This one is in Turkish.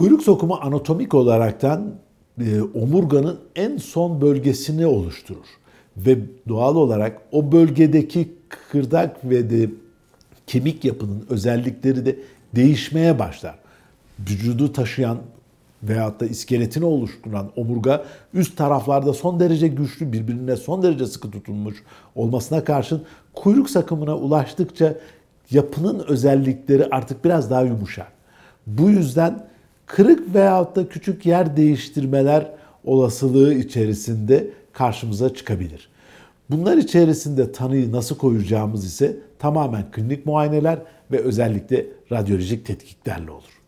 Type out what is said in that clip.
Kuyruk sokumu anatomik olaraktan e, omurganın en son bölgesini oluşturur. Ve doğal olarak o bölgedeki kırdak ve de kemik yapının özellikleri de değişmeye başlar. Vücudu taşıyan veyahut da iskeletini oluşturan omurga üst taraflarda son derece güçlü birbirine son derece sıkı tutulmuş olmasına karşın kuyruk sakımına ulaştıkça yapının özellikleri artık biraz daha yumuşar. Bu yüzden kırık veyahut da küçük yer değiştirmeler olasılığı içerisinde karşımıza çıkabilir. Bunlar içerisinde tanıyı nasıl koyacağımız ise tamamen klinik muayeneler ve özellikle radyolojik tetkiklerle olur.